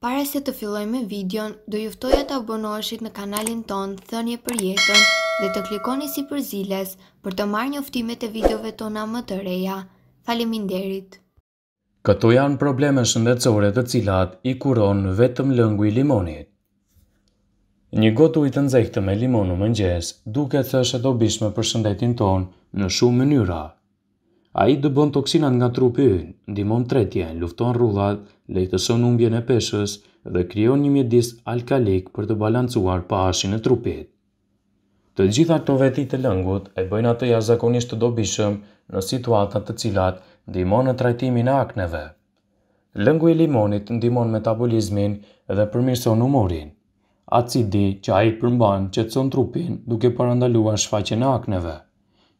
Para se të filloj me videon, do juftoja të abonoheshit në kanalin ton Thënje për jetën dhe të klikoni si për ziles për të marrë njoftimet e videove tona më të reja. Faleminderit! Këto janë probleme shëndetësore të cilat i kuron vetëm lëngu i limonit. Një gotu i të nëzekte me limonu më nxes duke të shëtë për shëndetin ton në shumë mënyra. A i dëbën toksinat nga trupi, ndimon tretje, lufton rullat, lejtëson umbjen e peshës dhe kryon një mjedis alkalik për të balancuar pashin e trupit. Të gjitha këto veti të lëngut e bëjnë atë jashtëzakonisht të dobishëm në situata të cilat ndihmon në trajtimin e akneve. Lëngu i limonit ndihmon metabolizmin dhe përmirëson humorin. Acidi që ai përmban qetson trupin duke parandaluar shfaqjen e akneve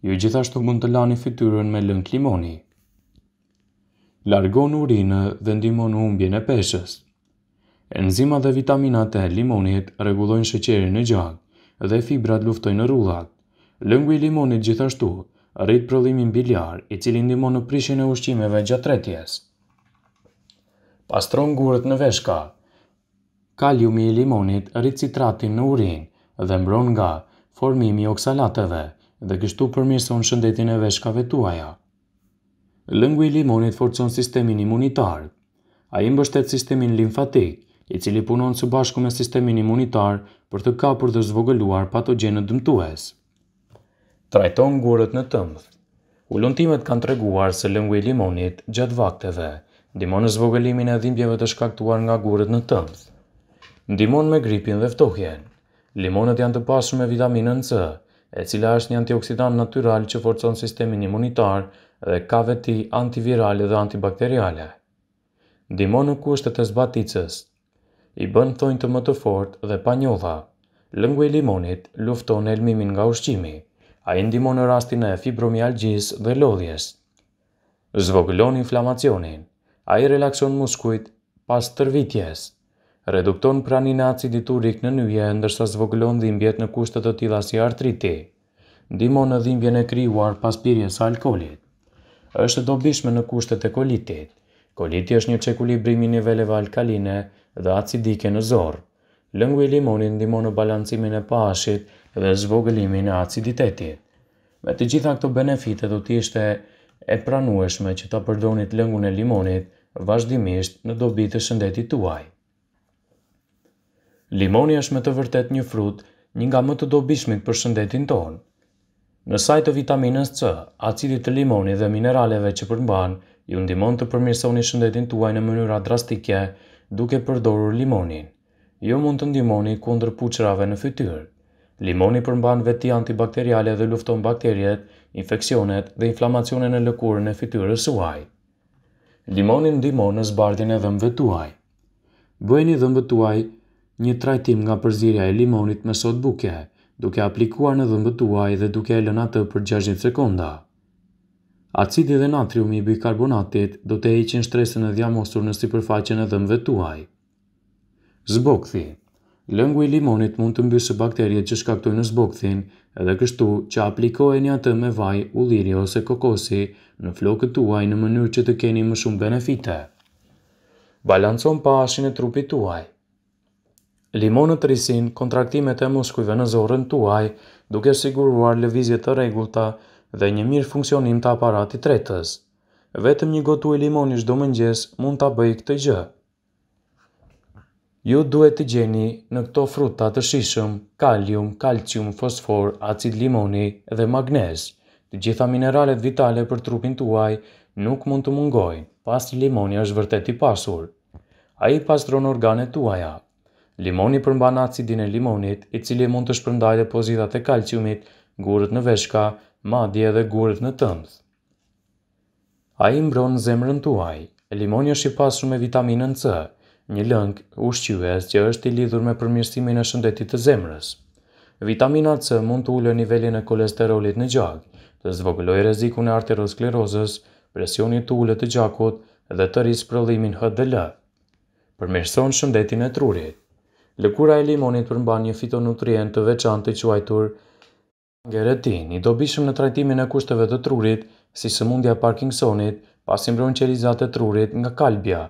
ju gjithashtu mund të lani fityrën me lëng limoni. Largon urinë dhe ndimon umbje në peshës. Enzima dhe vitaminat e limonit regullojnë sheqeri në gjak dhe fibrat luftojnë në rullat. Lëngu i limonit gjithashtu rritë prodhimin biliar i cilin ndimon në prishin e ushqimeve gjatë tretjes. Pastron gurët në veshka. Kaliumi i limonit rritë citratin në urinë dhe mbron nga formimi oksalateve dhe kështu përmirëson shëndetin e veshkave tuaja. Lëngu i limonit forcon sistemin imunitar. A i mbështet sistemin limfatik, i cili punon së bashku me sistemin imunitar për të kapur dhe zvogëluar patogenët dëmtues. Trajton gurët në tëmbë. Uluntimet kanë treguar se lëngu i limonit gjatë vakteve, dimon në zvogëlimin e dhimbjeve të shkaktuar nga gurët në tëmbë. Ndimon me gripin dhe ftohjen. Limonet janë të pasur me vitaminën C, e cila është një antioksidant natyral që forcon sistemin imunitar dhe ka veti antivirale dhe antibakteriale. Dimo në kushtet e zbaticës, i bën thonjë të më të fort dhe pa njodha, lëngu i limonit lufton e lmimin nga ushqimi, a i ndimo në rastin e fibromialgjis dhe lodhjes. Zvoglon inflamacionin, a i relakson muskuit pas tërvitjes, redukton praninë e acidit urik në nyje, ndërsa zvoglon dhimbjet në kushtet të tila si artriti. Dimon në dhimbjen e kriuar pas pirjes alkoholit. Êshtë dobishme në kushtet e kolitit. Koliti është një qekulibrimi niveleve alkaline dhe acidike në zorë. Lëngu i limonin ndimon në balancimin e pashit dhe zvogëlimin e aciditetit. Me të gjitha këto benefite do të ishte e pranueshme që të përdonit lëngun e limonit vazhdimisht në dobit e shëndetit tuaj limoni është me të vërtet një frut, një nga më të dobishmit për shëndetin tonë. Në sajtë të vitaminës C, acidi të limoni dhe mineraleve që përmban, ju ndimon të përmirësoni shëndetin tuaj në mënyra drastike duke përdorur limonin. Ju mund të ndimoni kundër puqërave në fytyrë. Limoni përmban veti antibakteriale dhe lufton bakterjet, infeksionet dhe inflamacionin e lëkurën e fytyrës suaj. Limoni ndimon në zbardhjen e dhëmbëve tuaj. Bëjeni dhëmbët tuaj një trajtim nga përzirja e limonit me sot buke, duke aplikuar në dhëmbët tuaj dhe duke e lëna të për 60 sekonda. Acidi dhe natriumi i bikarbonatit do të eqin shtresën e dhjamosur në sipërfaqen e dhëmbëve tuaj. Zbokthi Lëngu i limonit mund të mbysë bakteriet që shkaktojnë në zbokthin edhe kështu që aplikojnë një atë me vaj, ulliri ose kokosi në flokët tuaj në mënyrë që të keni më shumë benefite. Balancon pashin e trupit tuaj limonë të risin kontraktimet e muskujve në zorën tuaj, duke siguruar lëvizje të regullta dhe një mirë funksionim të aparatit tretës. Vetëm një gotu i limoni shdo mëngjes mund të bëjë këtë gjë. Ju duhet të gjeni në këto fruta të shishëm, kalium, kalcium, fosfor, acid limoni dhe magnez. Të gjitha mineralet vitale për trupin tuaj nuk mund të mungojnë, pas limoni është vërtet i pasur. A i pastron organet tuaja, Limoni përmban acidin e limonit, i cili mund të dhe depozitat e kalciumit, gurët në veshka, madje edhe gurët në tëndh. Ai mbron zemrën tuaj. Limoni është i pasur me vitaminën C, një lëng ushqyes që është i lidhur me përmirësimin e shëndetit të zemrës. Vitamina C mund të ulë nivelin e kolesterolit në gjak, të zvogëlojë rrezikun e arteriosklerozës, presionin të ulët të gjakut dhe të rrisë prodhimin HDL. Përmirëson shëndetin e trurit. Lëkura e limonit përmban një fitonutrient të veçantë i quajtur geretin, i dobishëm në trajtimin e kushteve të trurit, si sëmundja Parkinsonit, pasi mbron qelizat e trurit nga kalbja.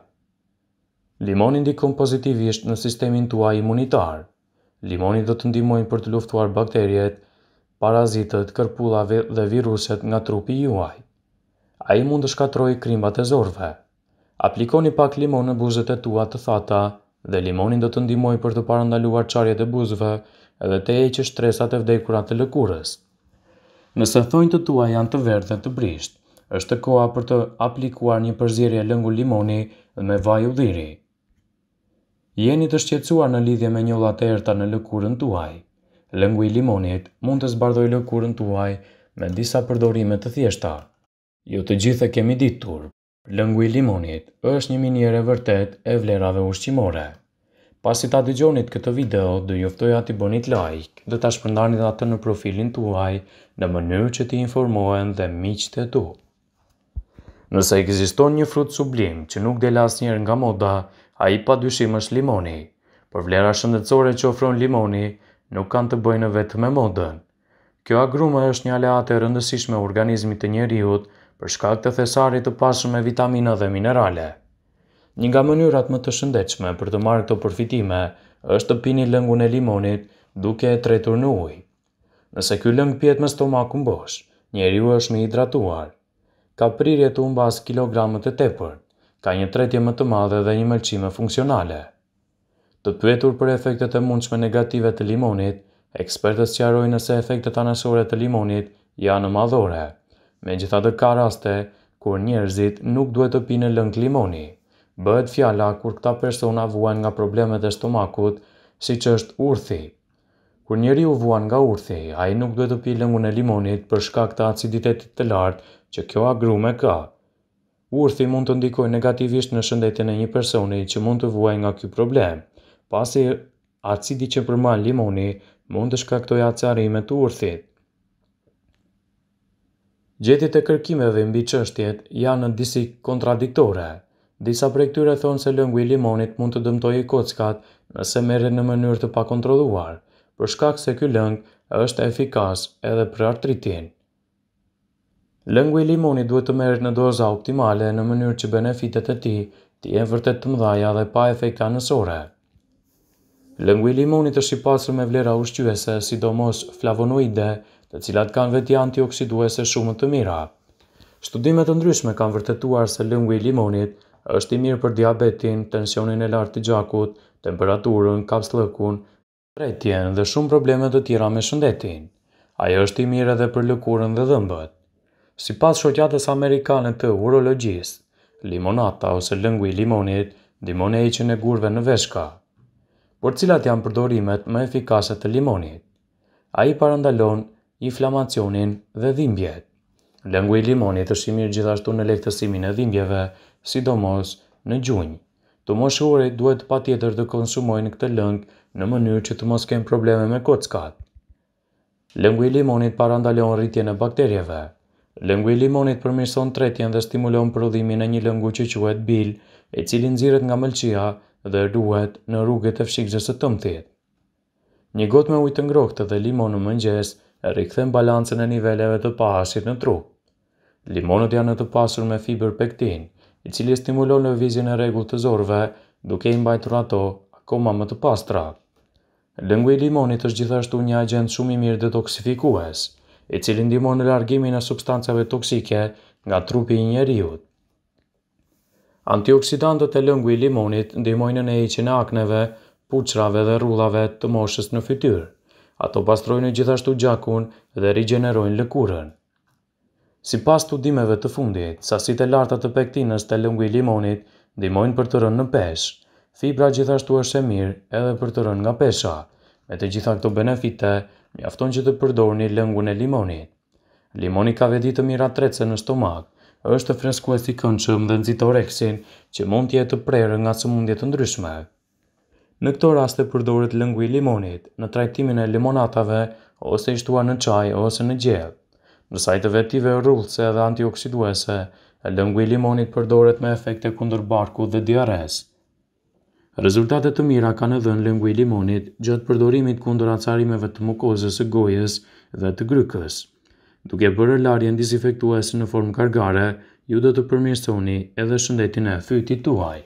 Limoni ndikon pozitivisht në sistemin tuaj imunitar. Limoni do të ndihmojë për të luftuar bakteriet, parazitët, kërpullave dhe viruset nga trupi juaj. A i mund të shkatroj krimbat e zorve. Aplikoni pak limon në buzët e tua të thata, dhe limonin do të ndimoj për të parë ndaluar qarjet e buzëve edhe të e që shtresat e vdekurat të lëkurës. Nëse thonjë të tua janë të verë dhe të brisht, është koha për të aplikuar një përzirje lëngu limoni dhe me vaj u dhiri. Jeni të shqetsuar në lidhje me një latë erta në lëkurën tuaj. Lëngu i limonit mund të zbardoj lëkurën tuaj me disa përdorimet të thjeshta. Jo të gjithë e kemi ditur, Lëngu i limonit është një minjere e vërtet e vlerave ushqimore. Pasi ta dëgjonit këtë video, dhe juftoj ati bonit like dhe ta shpërndanit atë në profilin tuaj në mënyrë që ti informohen dhe miqët e tu. Nëse ekziston një frut sublim që nuk del njerë nga moda, a i pa dyshim është limoni, për vlera shëndetsore që ofron limoni nuk kanë të bëjnë vetë me modën. Kjo agrume është një aleate rëndësishme organizmit të njeriut për shkak të thesarit të pasur me vitamina dhe minerale. Një nga mënyrat më të shëndetshme për të marrë këto përfitime është të pini lëngun e limonit duke e tretur në ujë. Nëse ky lëng pihet me stomakun bosh, njeriu është më i hidratuar. Ka prirje të humbas kilogramët e tepër, ka një tretje më të madhe dhe një më funksionale. Të pyetur për efektet e mundshme negative të limonit, ekspertët sqarojnë se efektet anësore të limonit janë madhore. Me gjitha të ka raste, kur njerëzit nuk duhet të pinë lëng limoni. Bëhet fjala kur këta persona vuan nga problemet e stomakut, si që është urthi. Kur njeri u vuan nga urthi, a i nuk duhet të pi lëngun e limonit për shka këta aciditetit të lartë që kjo agrume ka. Urthi mund të ndikoj negativisht në shëndetin e një personi që mund të vuaj nga kjo problem, pasi acidi që përman limoni mund të shkaktoj atësarimet të urthit. Gjetjet e kërkimeve mbi çështjet janë në disi kontradiktore. Disa prej këtyre thonë se lëngu i limonit mund të dëmtojë kockat nëse merret në mënyrë të pakontrolluar, për shkak se ky lëng është efikas edhe për artritin. Lëngu i limonit duhet të merret në doza optimale në mënyrë që benefitet e tij të jenë vërtet të mdhaja dhe pa efekte anësore. Lëngu i limonit është i pasur me vlera ushqyese, sidomos flavonoide, të cilat kanë veti antioksiduese shumë të mira. Studimet të ndryshme kanë vërtetuar se lëngu i limonit është i mirë për diabetin, tensionin e lartë të gjakut, temperaturën, lëkun, tretjen dhe shumë problemet të tjera me shëndetin. Ajo është i mirë edhe për lëkurën dhe dhëmbët. Si pas shoqatës amerikane të urologjisë, limonata ose lëngu i limonit dimone e iqin e gurve në veshka. Por cilat janë përdorimet më efikase të limonit? A parandalon inflamacionin dhe dhimbjet. Lëngu i limonit është i mirë gjithashtu në lehtësimin e dhimbjeve, sidomos në gjunjë. Të moshuarit duhet pa tjetër të konsumojnë këtë lëngë në mënyrë që të mos kemë probleme me kockat. Lëngu i limonit parandalon rritje në bakterjeve. Lëngu i limonit përmirëson tretjen dhe stimulon prodhimin e një lëngu që quhet bil, e cili nxirret nga mëlçia dhe rruhet në rrugët e fshikjes së tëmthit. Një gotë me ujë të ngrohtë dhe limon në mëngjes rikthen balancën e niveleve të pahashit në tru. Limonët janë të pasur me fiber pektin, i cili stimulon vizin e rregullt të zorve, duke i mbajtur ato akoma më të pastra. Lëngu i limonit është gjithashtu një agent shumë i mirë detoksifikues, i cili ndihmon në largimin e substancave toksike nga trupi i njeriu. Antioksidantët e lëngu i limonit ndihmojnë në heqjen e akneve, puçrave dhe rrullave të moshës në fytyrë ato pastrojnë gjithashtu gjakun dhe rigenerojnë lëkurën. Si pas të dimeve të fundit, sa si të larta të pektinës të lëngu i limonit, dimojnë për të rënë në pesh. Fibra gjithashtu është e mirë edhe për të rënë nga pesha, me të gjitha këto benefite, mjafton afton që të përdor një lëngu në limonit. Limoni ka vedit të mira trece në stomak, është të freskuesi këndshëm dhe nëzitoreksin që mund tjetë të prerë nga sëmundje mundjet të ndryshme. Në këto raste përdoret lëngu i limonit në trajtimin e limonatave ose i shtuar në çaj ose në gjell. Në i vetive rrullëse dhe antioksiduese, lëngu i limonit përdoret me efekte kundër barku dhe diares. Rezultate të mira kanë edhe në lëngu i limonit gjatë përdorimit kundër acarimeve të mukozës e gojës dhe të grykës. Duke bërë larjen disinfektuese në formë kargare, ju do të përmirësoni edhe shëndetin e fytit tuaj.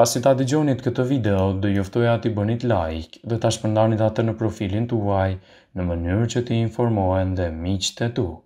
Pas ta dy gjonit këtë video, dhe juftoj ati bënit like dhe ta shpëndanit atë në profilin të uaj në mënyrë që ti informohen dhe miqë të tuk.